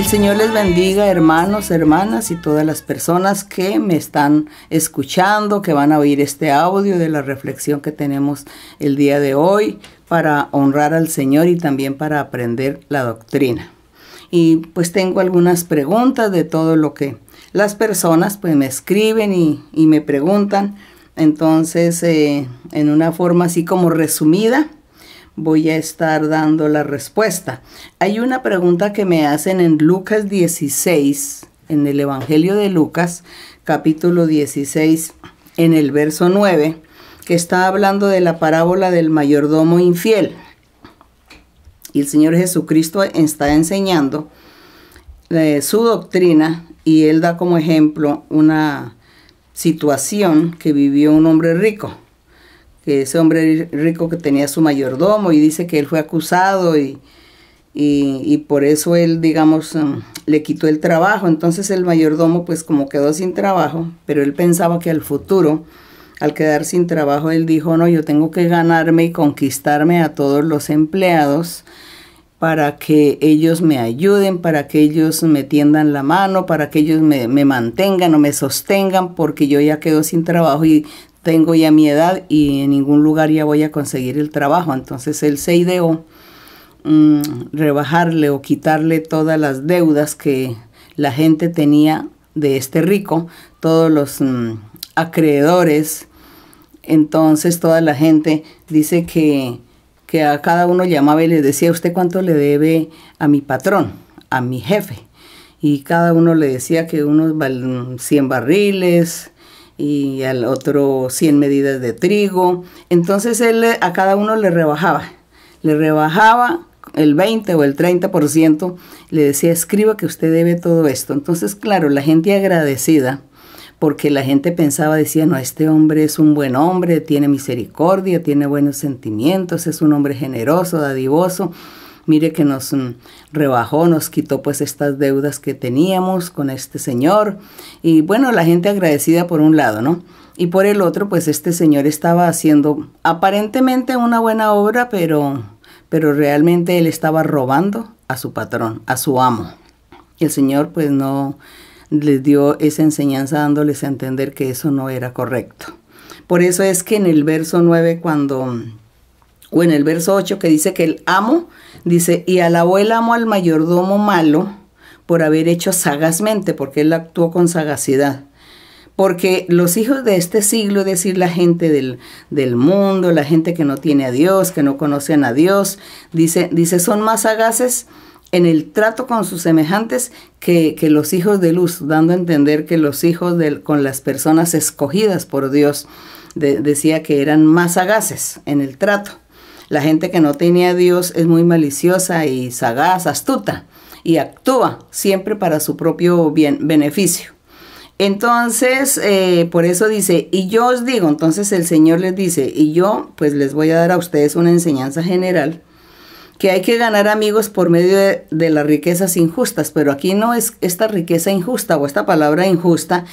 El Señor les bendiga, hermanos, hermanas y todas las personas que me están escuchando, que van a oír este audio de la reflexión que tenemos el día de hoy para honrar al Señor y también para aprender la doctrina. Y pues tengo algunas preguntas de todo lo que las personas pues me escriben y, me preguntan. Entonces, eh, en una forma así como resumida, voy a estar dando la respuesta. Hay una pregunta que me hacen en Lucas 16, en el Evangelio de Lucas, capítulo 16, en el verso 9, que está hablando de la parábola del mayordomo infiel. Y el Señor Jesucristo está enseñando eh, su doctrina y él da como ejemplo una situación que vivió un hombre rico que ese hombre rico que tenía su mayordomo y dice que él fue acusado y, y, por eso él, digamos, mm, le quitó el trabajo. Entonces el mayordomo, pues como quedó sin trabajo, pero él pensaba que al futuro, al quedar sin trabajo, él dijo, no, yo tengo que ganarme y conquistarme a todos los empleados para que ellos me ayuden, para que ellos me tiendan la mano, para que ellos me, me mantengan o me sostengan, porque yo ya quedo sin trabajo y tengo ya mi edad y en ningún lugar ya voy a conseguir el trabajo. Entonces él se ideó rebajarle o quitarle todas las deudas que la gente tenía de este rico, todos los mm, acreedores. Entonces toda la gente dice que, que a cada uno llamaba y le decía, ¿usted cuánto le debe a mi patrón, a mi jefe? Y cada uno le decía que unos 100 mm, barriles, y al otro 100 medidas de trigo. Entonces él a cada uno le rebajaba, le rebajaba el 20 o el 30%, le decía, escriba que usted debe todo esto. Entonces, claro, la gente agradecida, porque la gente pensaba, decía, no, este hombre es un buen hombre, tiene misericordia, tiene buenos sentimientos, es un hombre generoso, dadivoso mire que nos mm, rebajó, nos quitó pues estas deudas que teníamos con este señor. Y bueno, la gente agradecida por un lado, ¿no? Y por el otro, pues este señor estaba haciendo aparentemente una buena obra, pero, pero realmente él estaba robando a su patrón, a su amo. Y el señor pues no les dio esa enseñanza dándoles a entender que eso no era correcto. Por eso es que en el verso 9 cuando, o en el verso 8 que dice que el amo Dice, y alabó el amo al mayordomo malo por haber hecho sagazmente, porque él actuó con sagacidad. Porque los hijos de este siglo, es decir, la gente del, del, mundo, la gente que no tiene a Dios, que no conocen a Dios, dice, dice son más sagaces en el trato con sus semejantes que, los hijos de luz, dando a entender que los hijos con las personas escogidas por Dios decía que eran más sagaces en el trato. La gente que no tenía a Dios es muy maliciosa y sagaz, astuta, y actúa siempre para su propio bien, beneficio. Entonces, eh, por eso dice, y yo os digo, entonces el Señor les dice, y yo pues les voy a dar a ustedes una enseñanza general, que hay que ganar amigos por medio de las riquezas injustas, pero aquí no es esta riqueza injusta o esta palabra injusta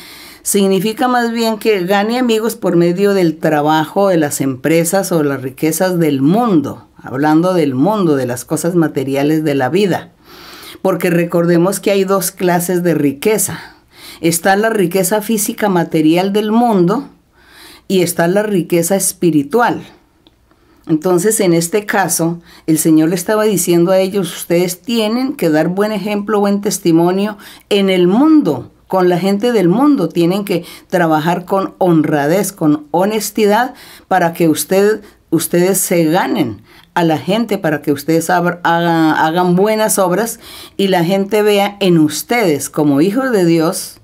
significa más bien que gane amigos por medio del trabajo de las empresas o las riquezas del mundo, hablando del mundo, de las cosas materiales de la vida. Porque recordemos que hay dos clases de riqueza. Está la riqueza física material del mundo y está la riqueza espiritual. Entonces, en este caso, el Señor le estaba diciendo a ellos, ustedes tienen que dar buen ejemplo, buen testimonio en el mundo con la gente del mundo. Tienen que trabajar con honradez, con honestidad, para que usted, ustedes se ganen a la gente, para que ustedes hagan, buenas obras y la gente vea en ustedes como hijos de Dios.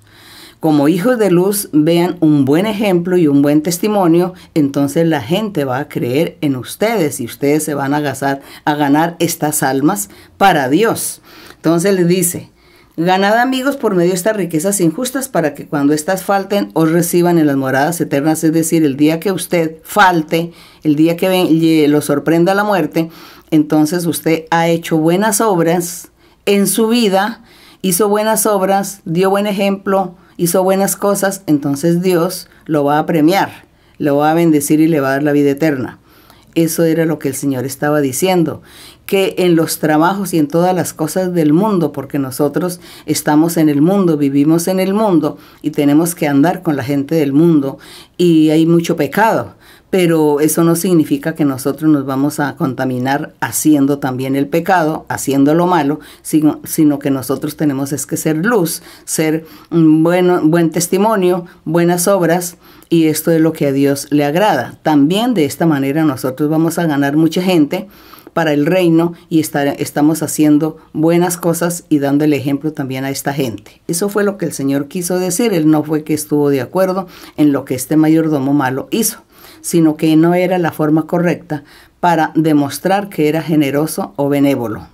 Como hijos de luz vean un buen ejemplo y un buen testimonio, entonces la gente va a creer en ustedes y ustedes se van a, a ganar estas almas para Dios. Entonces le dice, Ganad amigos por medio de estas riquezas injustas para que cuando éstas falten os reciban en las moradas eternas, es decir, el día que usted falte, el día que lo sorprenda la muerte, entonces usted ha hecho buenas obras en su vida, hizo buenas obras, dio buen ejemplo, hizo buenas cosas, entonces Dios lo va a premiar, lo va a bendecir y le va a dar la vida eterna. Eso era lo que el Señor estaba diciendo que en los trabajos y en todas las cosas del mundo, porque nosotros estamos en el mundo, vivimos en el mundo y tenemos que andar con la gente del mundo y hay mucho pecado pero eso no significa que nosotros nos vamos a contaminar haciendo también el pecado, haciendo lo malo, sino, que nosotros tenemos es que ser luz, ser un buen, buen testimonio, buenas obras, y esto es lo que a Dios le agrada. También de esta manera nosotros vamos a ganar mucha gente para el reino y estamos haciendo buenas cosas y dando el ejemplo también a esta gente. Eso fue lo que el Señor quiso decir. Él no fue que estuvo de acuerdo en lo que este mayordomo malo hizo, sino que no era la forma correcta para demostrar que era generoso o benévolo,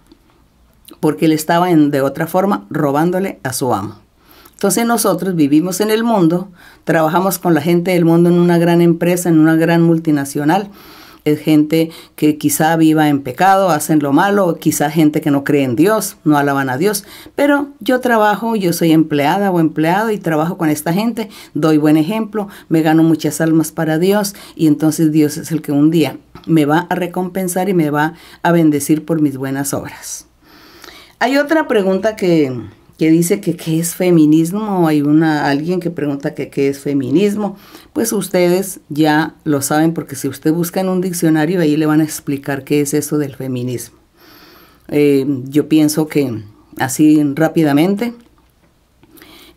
porque él estaba de otra forma robándole a su amo. Entonces nosotros vivimos en el mundo, trabajamos con la gente del mundo en una gran empresa, en una gran multinacional, es gente que quizá viva en pecado, hacen lo malo, quizá gente que no cree en Dios, no alaban a Dios, pero yo trabajo, yo soy empleada o empleado y trabajo con esta gente, doy buen ejemplo, me gano muchas almas para Dios y entonces Dios es el que un día me va a recompensar y me va a bendecir por mis buenas obras. Hay otra pregunta que que dice que qué es feminismo, hay una, alguien que pregunta que qué es feminismo, pues ustedes ya lo saben porque si usted busca en un diccionario ahí le van a explicar qué es eso del feminismo. Eh, yo pienso que así rápidamente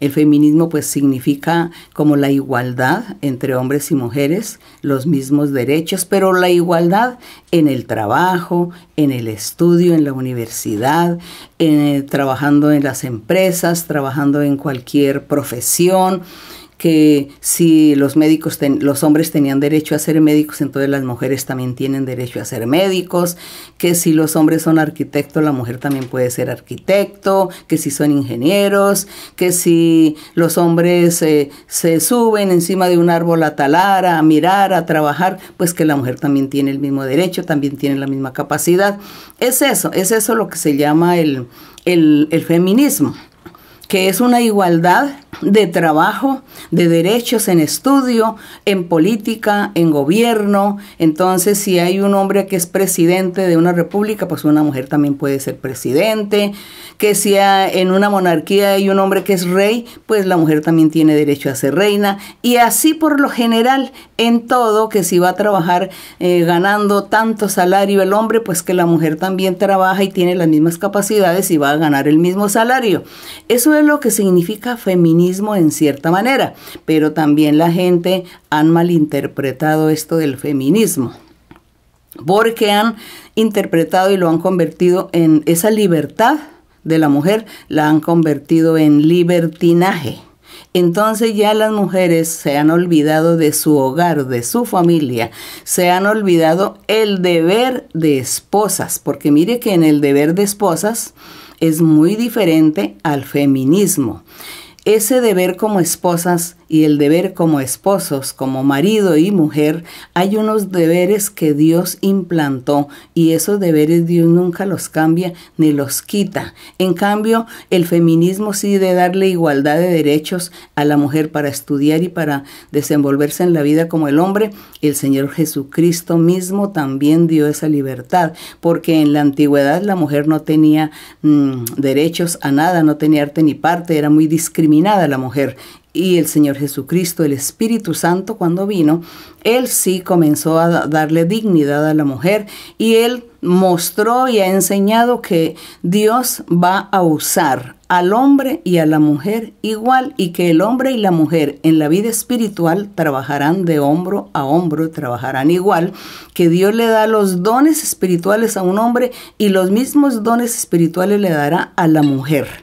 el feminismo pues significa como la igualdad entre hombres y mujeres, los mismos derechos, pero la igualdad en el trabajo, en el estudio, en la universidad, en, eh, trabajando en las empresas, trabajando en cualquier profesión que si los médicos los hombres tenían derecho a ser médicos, entonces las mujeres también tienen derecho a ser médicos, que si los hombres son arquitectos, la mujer también puede ser arquitecto, que si son ingenieros, que si los hombres eh, se suben encima de un árbol a talar, a mirar, a trabajar, pues que la mujer también tiene el mismo derecho, también tiene la misma capacidad. Es eso, es eso lo que se llama el feminismo, que es una igualdad de trabajo, de derechos en estudio, en política, en gobierno. Entonces, si hay un hombre que es presidente de una república, pues una mujer también puede ser presidente. Que si en una monarquía hay un hombre que es rey, pues la mujer también tiene derecho a ser reina. Y así por lo general, en todo, que si va a trabajar eh, ganando tanto salario el hombre, pues que la mujer también trabaja y tiene las mismas capacidades y va a ganar el mismo salario. Eso es lo que significa feminismo en cierta manera, pero también la gente han malinterpretado esto del feminismo porque han interpretado y lo han convertido en esa libertad de la mujer, la han convertido en libertinaje. Entonces ya las mujeres se han olvidado de su hogar, de su familia, se han olvidado el deber de esposas, porque mire que en el deber de esposas es muy diferente al feminismo ese deber como esposas y el deber como esposos, como marido y mujer, hay unos deberes que Dios implantó y esos deberes Dios nunca los cambia ni los quita. En cambio, el feminismo sí de darle igualdad de derechos a la mujer para estudiar y para desenvolverse en la vida como el hombre, el Señor Jesucristo mismo también dio esa libertad, porque en la antigüedad la mujer no tenía mm, derechos a nada, no tenía arte ni parte, era muy discriminada la mujer y el Señor Jesucristo, el Espíritu Santo, cuando vino, Él sí comenzó a darle dignidad a la mujer y Él mostró y ha enseñado que Dios va a usar al hombre y a la mujer igual y que el hombre y la mujer en la vida espiritual trabajarán de hombro a hombro, trabajarán igual, que Dios le da los dones espirituales a un hombre y los mismos dones espirituales le dará a la mujer.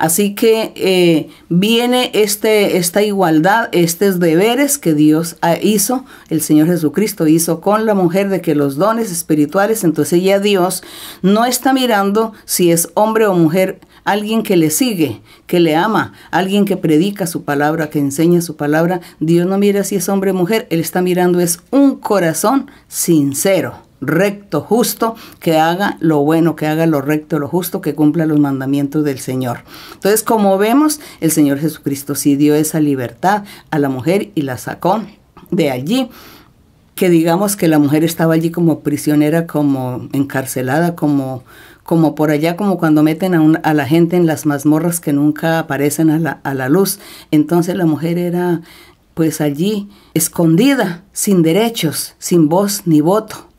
Así que eh, viene este, esta igualdad, estos deberes que Dios ah, hizo, el Señor Jesucristo hizo con la mujer de que los dones espirituales, entonces ya Dios no está mirando si es hombre o mujer, alguien que le sigue, que le ama, alguien que predica su palabra, que enseña su palabra. Dios no mira si es hombre o mujer, Él está mirando es un corazón sincero recto, justo, que haga lo bueno, que haga lo recto, lo justo, que cumpla los mandamientos del Señor. Entonces, como vemos, el Señor Jesucristo sí dio esa libertad a la mujer y la sacó de allí que digamos que la mujer estaba allí como prisionera, como encarcelada, como, como por allá, como cuando meten a, la gente en las mazmorras que nunca aparecen a la, a la luz. Entonces la mujer era pues allí escondida, sin derechos, sin voz ni voto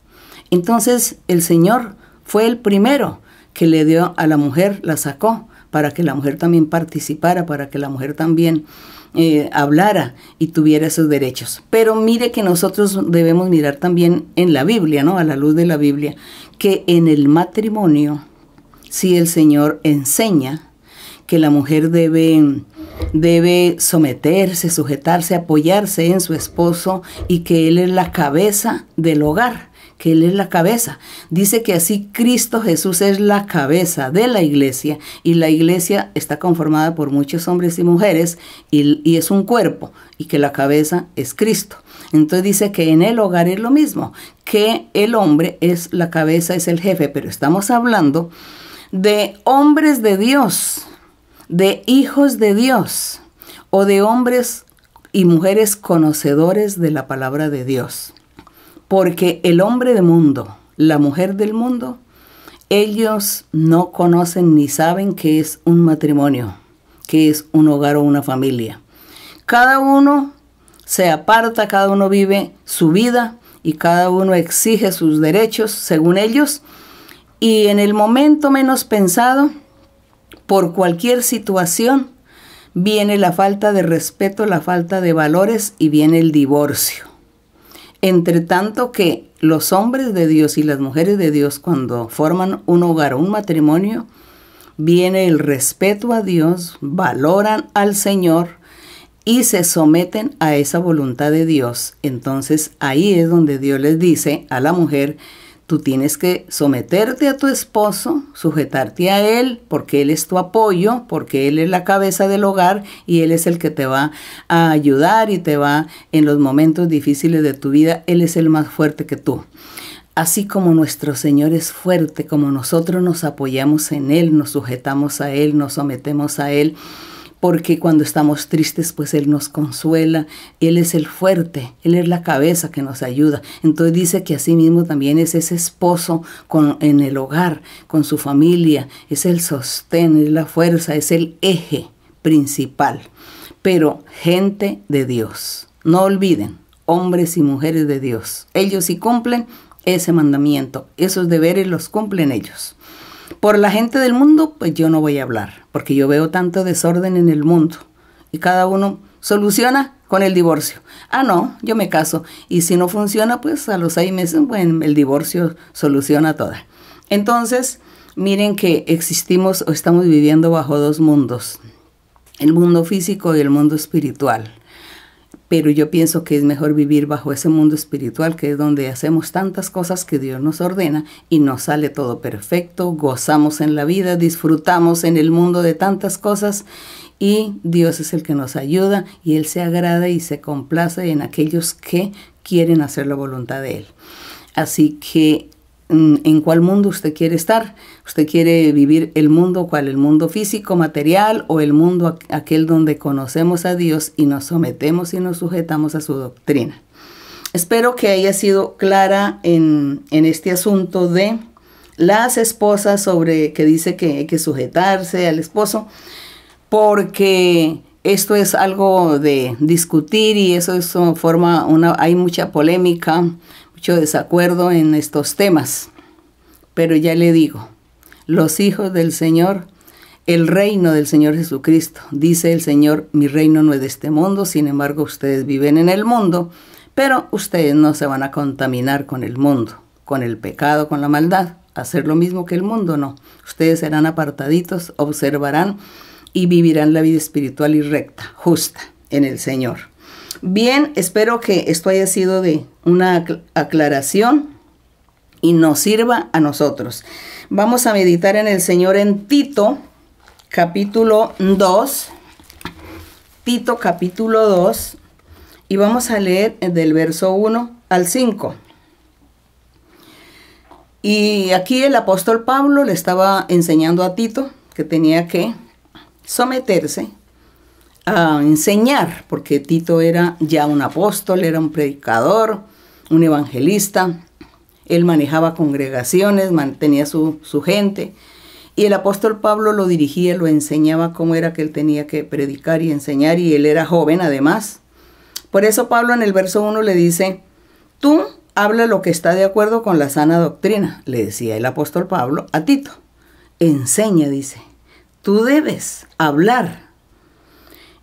entonces el Señor fue el primero que le dio a la mujer, la sacó para que la mujer también participara, para que la mujer también eh, hablara y tuviera sus derechos. Pero mire que nosotros debemos mirar también en la Biblia, ¿no? A la luz de la Biblia, que en el matrimonio, si el Señor enseña que la mujer debe, debe someterse, sujetarse, apoyarse en su esposo y que él es la cabeza del hogar que Él es la cabeza. Dice que así Cristo Jesús es la cabeza de la iglesia y la iglesia está conformada por muchos hombres y mujeres y, y es un cuerpo y que la cabeza es Cristo. Entonces dice que en el hogar es lo mismo, que el hombre es la cabeza, es el jefe, pero estamos hablando de hombres de Dios, de hijos de Dios o de hombres y mujeres conocedores de la palabra de Dios. Porque el hombre del mundo, la mujer del mundo, ellos no conocen ni saben qué es un matrimonio, qué es un hogar o una familia. Cada uno se aparta, cada uno vive su vida y cada uno exige sus derechos según ellos. Y en el momento menos pensado, por cualquier situación, viene la falta de respeto, la falta de valores y viene el divorcio. Entre tanto que los hombres de Dios y las mujeres de Dios cuando forman un hogar, un matrimonio, viene el respeto a Dios, valoran al Señor y se someten a esa voluntad de Dios. Entonces ahí es donde Dios les dice a la mujer, Tú tienes que someterte a tu esposo, sujetarte a él, porque él es tu apoyo, porque él es la cabeza del hogar y él es el que te va a ayudar y te va en los momentos difíciles de tu vida. Él es el más fuerte que tú. Así como nuestro Señor es fuerte, como nosotros nos apoyamos en Él, nos sujetamos a Él, nos sometemos a Él, porque cuando estamos tristes, pues Él nos consuela, Él es el fuerte, Él es la cabeza que nos ayuda. Entonces dice que mismo también es ese esposo en el hogar, con su familia, es el sostén, es la fuerza, es el eje principal. Pero gente de Dios, no olviden, hombres y mujeres de Dios, ellos sí cumplen ese mandamiento, esos deberes los cumplen ellos. Por la gente del mundo, pues yo no voy a hablar, porque yo veo tanto desorden en el mundo y cada uno soluciona con el divorcio. Ah, no, yo me caso. Y si no funciona, pues a los seis meses, bueno, el divorcio soluciona toda. Entonces, miren que existimos o estamos viviendo bajo dos mundos, el mundo físico y el mundo espiritual pero yo pienso que es mejor vivir bajo ese mundo espiritual que es donde hacemos tantas cosas que Dios nos ordena y nos sale todo perfecto, gozamos en la vida, disfrutamos en el mundo de tantas cosas y Dios es el que nos ayuda y Él se agrada y se complace en aquellos que quieren hacer la voluntad de Él. Así que Mm, en cuál mundo usted quiere estar. Usted quiere vivir el mundo, cuál, el mundo físico, material o el mundo aquel donde conocemos a Dios y nos sometemos y nos sujetamos a su doctrina. Espero que haya sido clara en, este asunto de las esposas sobre que dice que hay que sujetarse al esposo, porque esto es algo de discutir y eso, eso forma una, hay mucha polémica desacuerdo en estos temas, pero ya le digo, los hijos del Señor, el reino del Señor Jesucristo, dice el Señor, mi reino no es de este mundo, sin embargo ustedes viven en el mundo, pero ustedes no se van a contaminar con el mundo, con el pecado, con la maldad, hacer lo mismo que el mundo, no, ustedes serán apartaditos, observarán y vivirán la vida espiritual y recta, justa, en el Señor. Bien, espero que esto haya sido de una aclaración y nos sirva a nosotros. Vamos a meditar en el Señor en Tito, capítulo 2. Tito, capítulo 2. Y vamos a leer del verso 1 al 5. Y aquí el apóstol Pablo le estaba enseñando a Tito que tenía que someterse a enseñar, porque Tito era ya un apóstol, era un predicador, un evangelista, él manejaba congregaciones, mantenía su, su gente, y el apóstol Pablo lo dirigía, lo enseñaba cómo era que él tenía que predicar y enseñar, y él era joven además. Por eso Pablo en el verso 1 le dice, tú habla lo que está de acuerdo con la sana doctrina, le decía el apóstol Pablo a Tito. Enseña, dice, tú debes hablar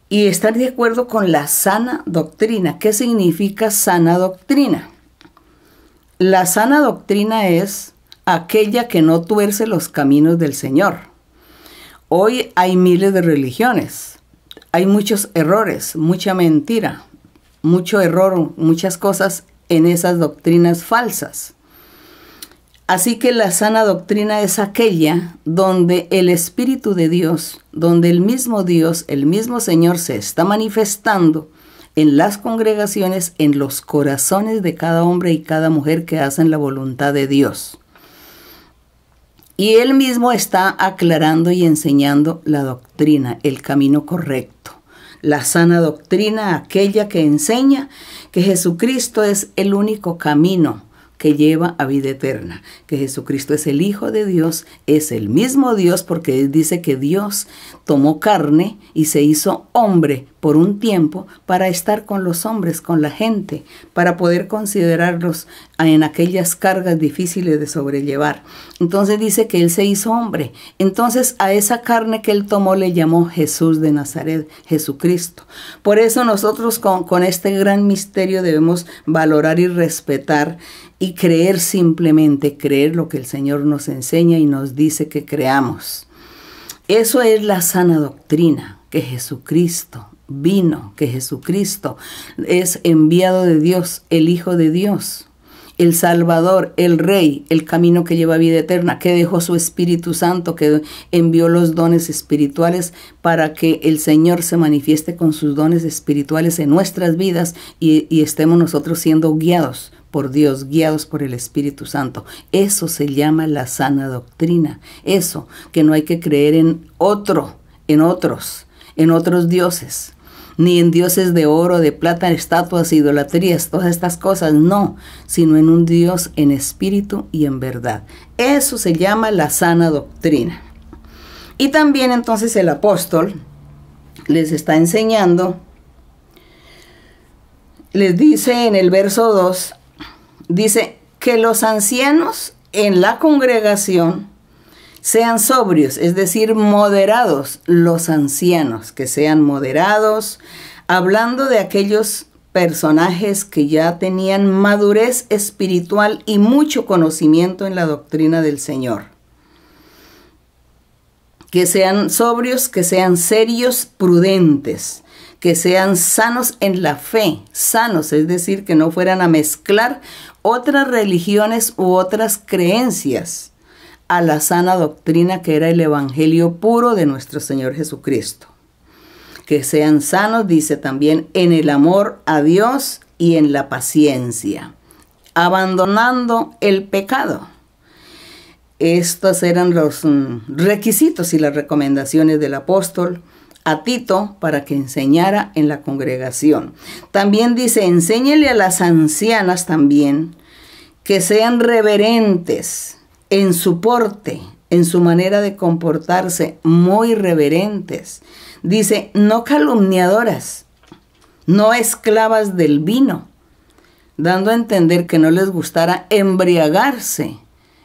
y estar de acuerdo con la sana doctrina. ¿Qué significa sana doctrina? La sana doctrina es aquella que no tuerce los caminos del Señor. Hoy hay miles de religiones, hay muchos errores, mucha mentira, mucho error, muchas cosas en esas doctrinas falsas. Así que la sana doctrina es aquella donde el Espíritu de Dios, donde el mismo Dios, el mismo Señor se está manifestando en las congregaciones, en los corazones de cada hombre y cada mujer que hacen la voluntad de Dios. Y él mismo está aclarando y enseñando la doctrina, el camino correcto. La sana doctrina, aquella que enseña que Jesucristo es el único camino que lleva a vida eterna, que Jesucristo es el Hijo de Dios, es el mismo Dios, porque Él dice que Dios tomó carne y se hizo hombre por un tiempo para estar con los hombres, con la gente, para poder considerarlos en aquellas cargas difíciles de sobrellevar. Entonces dice que Él se hizo hombre. Entonces a esa carne que Él tomó le llamó Jesús de Nazaret, Jesucristo. Por eso nosotros con, con este gran misterio debemos valorar y respetar y creer simplemente, creer lo que el Señor nos enseña y nos dice que creamos. Eso es la sana doctrina, que Jesucristo vino, que Jesucristo es enviado de Dios, el Hijo de Dios el Salvador, el Rey, el camino que lleva vida eterna, que dejó su Espíritu Santo, que envió los dones espirituales para que el Señor se manifieste con sus dones espirituales en nuestras vidas y, y estemos nosotros siendo guiados por Dios, guiados por el Espíritu Santo. Eso se llama la sana doctrina. Eso, que no hay que creer en otro, en otros, en otros dioses ni en dioses de oro, de plata, estatuas, idolatrías, todas estas cosas, no, sino en un Dios en espíritu y en verdad. Eso se llama la sana doctrina. Y también entonces el apóstol les está enseñando, les dice en el verso 2, dice que los ancianos en la congregación sean sobrios, es decir, moderados los ancianos, que sean moderados, hablando de aquellos personajes que ya tenían madurez espiritual y mucho conocimiento en la doctrina del Señor. Que sean sobrios, que sean serios, prudentes, que sean sanos en la fe, sanos, es decir, que no fueran a mezclar otras religiones u otras creencias a la sana doctrina que era el Evangelio puro de nuestro Señor Jesucristo. Que sean sanos, dice también, en el amor a Dios y en la paciencia, abandonando el pecado. Estos eran los mm, requisitos y las recomendaciones del apóstol a Tito para que enseñara en la congregación. También dice, enséñele a las ancianas también que sean reverentes, en su porte, en su manera de comportarse, muy reverentes. Dice, no calumniadoras, no esclavas del vino, dando a entender que no les gustara embriagarse,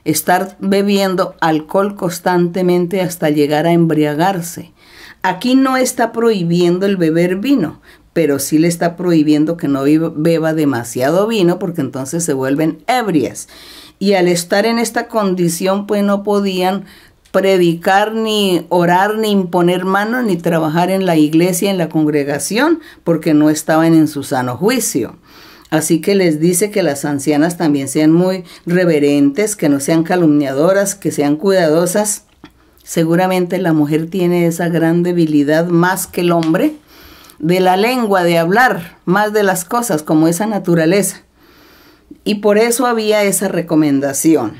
estar bebiendo alcohol constantemente hasta llegar a embriagarse. Aquí no está prohibiendo el beber vino, pero sí le está prohibiendo que no beba demasiado vino porque entonces se vuelven ebrias y al estar en esta condición pues no podían predicar ni orar ni imponer mano ni trabajar en la iglesia, en la congregación, porque no estaban en su sano juicio. Así que les dice que las ancianas también sean muy reverentes, que no sean calumniadoras, que sean cuidadosas. Seguramente la mujer tiene esa gran debilidad más que el hombre de la lengua, de hablar más de las cosas, como esa naturaleza. Y por eso había esa recomendación,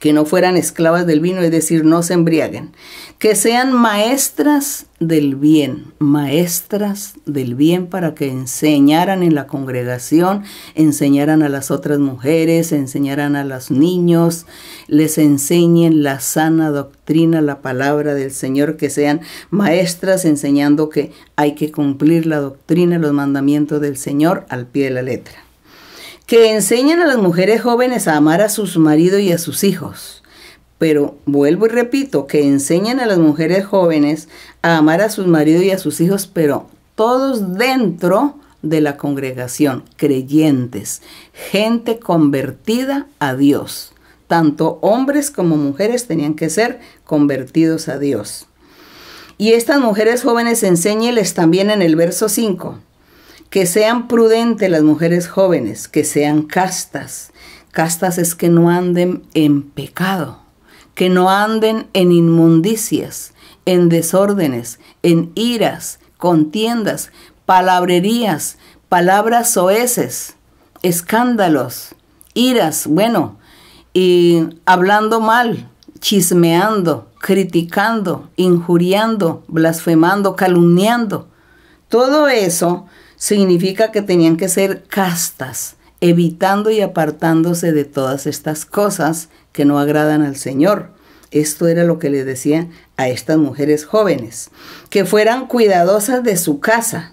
que no fueran esclavas del vino, es decir, no se embriaguen, que sean maestras del bien, maestras del bien para que enseñaran en la congregación, enseñaran a las otras mujeres, enseñaran a los niños, les enseñen la sana doctrina, la palabra del Señor, que sean maestras enseñando que hay que cumplir la doctrina, los mandamientos del Señor al pie de la letra que enseñan a las mujeres jóvenes a amar a sus maridos y a sus hijos. Pero vuelvo y repito, que enseñan a las mujeres jóvenes a amar a sus maridos y a sus hijos, pero todos dentro de la congregación, creyentes, gente convertida a Dios. Tanto hombres como mujeres tenían que ser convertidos a Dios. Y estas mujeres jóvenes enséñeles también en el verso 5 que sean prudentes las mujeres jóvenes, que sean castas. Castas es que no anden en pecado, que no anden en inmundicias, en desórdenes, en iras, contiendas, palabrerías, palabras soeces, escándalos, iras, bueno, y hablando mal, chismeando, criticando, injuriando, blasfemando, calumniando. Todo eso significa que tenían que ser castas, evitando y apartándose de todas estas cosas que no agradan al Señor. Esto era lo que le decía a estas mujeres jóvenes, que fueran cuidadosas de su casa.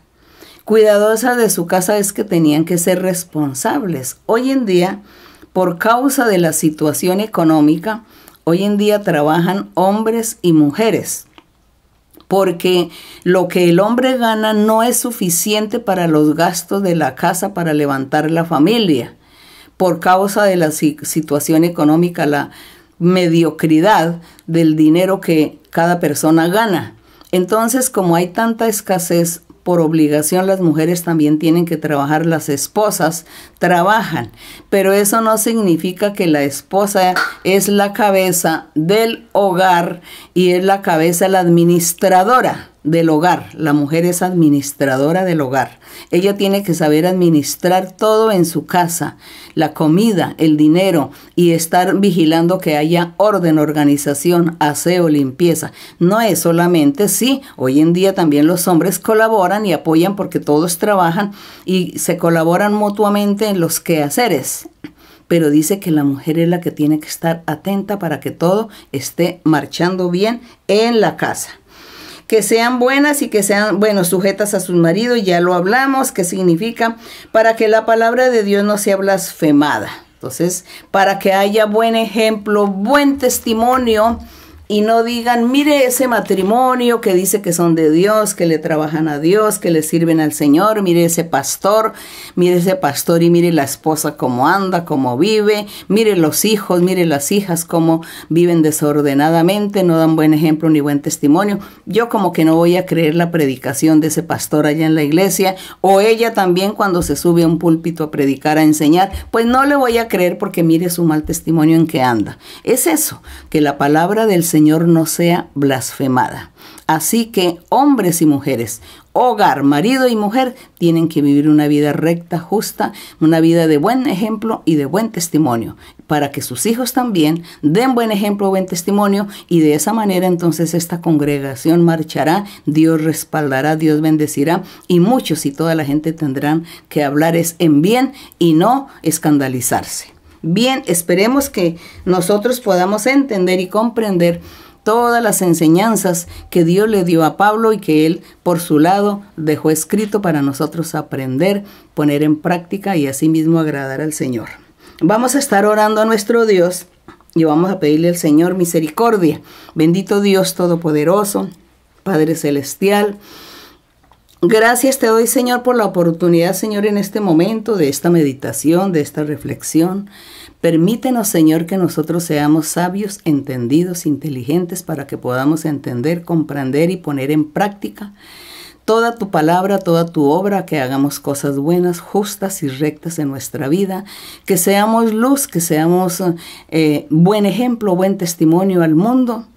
Cuidadosas de su casa es que tenían que ser responsables. Hoy en día, por causa de la situación económica, hoy en día trabajan hombres y mujeres porque lo que el hombre gana no es suficiente para los gastos de la casa para levantar la familia. Por causa de la situación económica, la mediocridad del dinero que cada persona gana. Entonces, como hay tanta escasez, por obligación las mujeres también tienen que trabajar, las esposas trabajan, pero eso no significa que la esposa es la cabeza del hogar y es la cabeza la administradora del hogar. La mujer es administradora del hogar. Ella tiene que saber administrar todo en su casa, la comida, el dinero y estar vigilando que haya orden, organización, aseo, limpieza. No es solamente sí, hoy en día también los hombres colaboran y apoyan porque todos trabajan y se colaboran mutuamente en los quehaceres pero dice que la mujer es la que tiene que estar atenta para que todo esté marchando bien en la casa que sean buenas y que sean, bueno, sujetas a sus maridos, ya lo hablamos, que significa para que la palabra de Dios no sea blasfemada. Entonces, para que haya buen ejemplo, buen testimonio, y no digan, mire ese matrimonio que dice que son de Dios, que le trabajan a Dios, que le sirven al Señor, mire ese pastor, mire ese pastor y mire la esposa cómo anda, cómo vive, mire los hijos, mire las hijas cómo viven desordenadamente, no dan buen ejemplo ni buen testimonio. Yo como que no voy a creer la predicación de ese pastor allá en la iglesia o ella también cuando se sube a un púlpito a predicar, a enseñar, pues no le voy a creer porque mire su mal testimonio en que anda. Es eso, que la palabra del Señor Señor no sea blasfemada. Así que hombres y mujeres, hogar, marido y mujer, tienen que vivir una vida recta, justa, una vida de buen ejemplo y de buen testimonio, para que sus hijos también den buen ejemplo, buen testimonio, y de esa manera entonces esta congregación marchará, Dios respaldará, Dios bendecirá, y muchos y toda la gente tendrán que hablar es en bien y no escandalizarse. Bien, esperemos que nosotros podamos entender y comprender todas las enseñanzas que Dios le dio a Pablo y que él por su lado dejó escrito para nosotros aprender, poner en práctica y asimismo agradar al Señor. Vamos a estar orando a nuestro Dios y vamos a pedirle al Señor misericordia. Bendito Dios Todopoderoso, Padre Celestial. Gracias te doy, Señor, por la oportunidad, Señor, en este momento de esta meditación, de esta reflexión. Permítenos, Señor, que nosotros seamos sabios, entendidos, inteligentes, para que podamos entender, comprender y poner en práctica toda tu palabra, toda tu obra, que hagamos cosas buenas, justas y rectas en nuestra vida, que seamos luz, que seamos eh, buen ejemplo, buen testimonio al mundo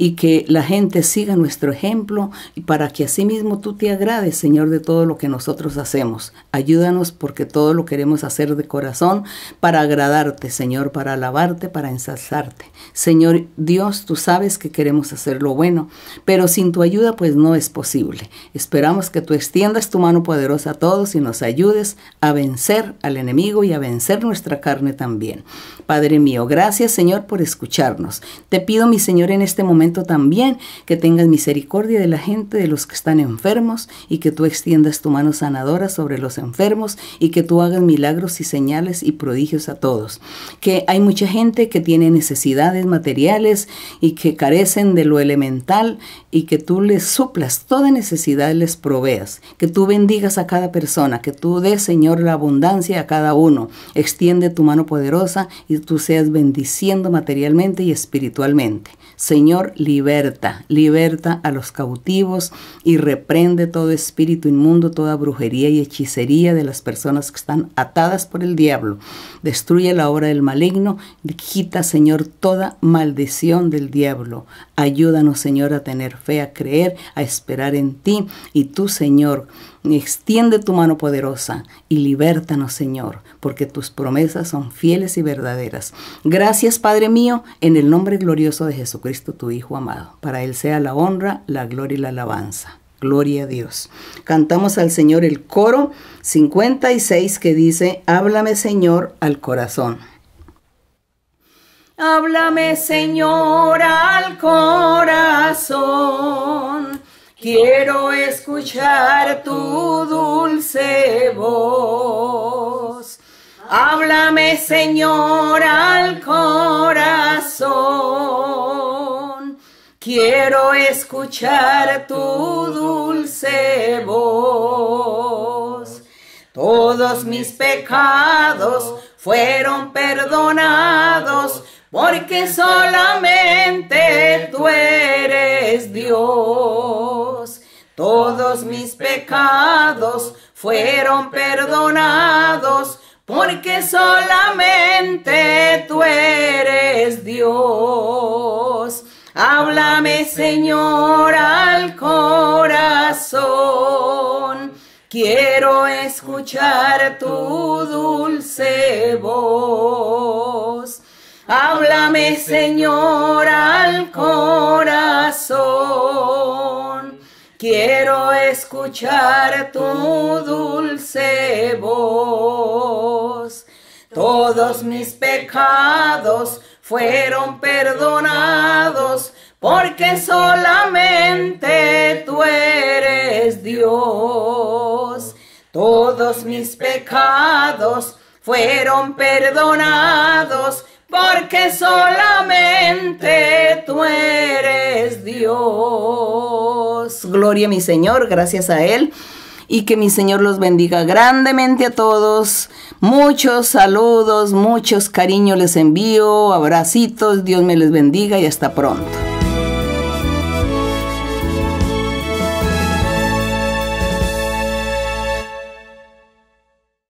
y que la gente siga nuestro ejemplo y para que asimismo tú te agrades, Señor, de todo lo que nosotros hacemos. Ayúdanos porque todo lo queremos hacer de corazón para agradarte, Señor, para alabarte, para ensalzarte. Señor Dios, tú sabes que queremos hacer lo bueno, pero sin tu ayuda pues no es posible. Esperamos que tú extiendas tu mano poderosa a todos y nos ayudes a vencer al enemigo y a vencer nuestra carne también. Padre mío, gracias Señor por escucharnos. Te pido, mi Señor, en este momento también que tengas misericordia de la gente, de los que están enfermos, y que tú extiendas tu mano sanadora sobre los enfermos, y que tú hagas milagros y señales y prodigios a todos. Que hay mucha gente que tiene necesidades materiales y que carecen de lo elemental, y que tú les suplas toda necesidad, les proveas. Que tú bendigas a cada persona, que tú des, Señor, la abundancia a cada uno. Extiende tu mano poderosa y tú seas bendiciendo materialmente y espiritualmente. Señor, liberta, liberta a los cautivos y reprende todo espíritu inmundo, toda brujería y hechicería de las personas que están atadas por el diablo. Destruye la obra del maligno, quita, Señor, toda maldición del diablo. Ayúdanos, Señor, a tener fe, a creer, a esperar en ti y tú, Señor, Extiende tu mano poderosa y libértanos, Señor, porque tus promesas son fieles y verdaderas. Gracias, Padre mío, en el nombre glorioso de Jesucristo, tu Hijo amado. Para Él sea la honra, la gloria y la alabanza. Gloria a Dios. Cantamos al Señor el coro 56 que dice, Háblame, Señor, al corazón. Háblame, Señor, al corazón Quiero escuchar tu dulce voz. Háblame, Señor, al corazón. Quiero escuchar tu dulce voz. Todos mis pecados fueron perdonados porque solamente tú eres Dios. Todos mis pecados fueron perdonados, porque solamente tú eres Dios. Háblame, Señor, al corazón. Quiero escuchar tu dulce voz. Háblame, Señor, al corazón. Quiero escuchar tu dulce voz. Todos mis pecados fueron perdonados porque solamente tú eres Dios. Todos mis pecados fueron perdonados porque solamente tú eres Dios. Gloria a mi Señor, gracias a Él. Y que mi Señor los bendiga grandemente a todos. Muchos saludos, muchos cariños les envío, abracitos, Dios me les bendiga y hasta pronto.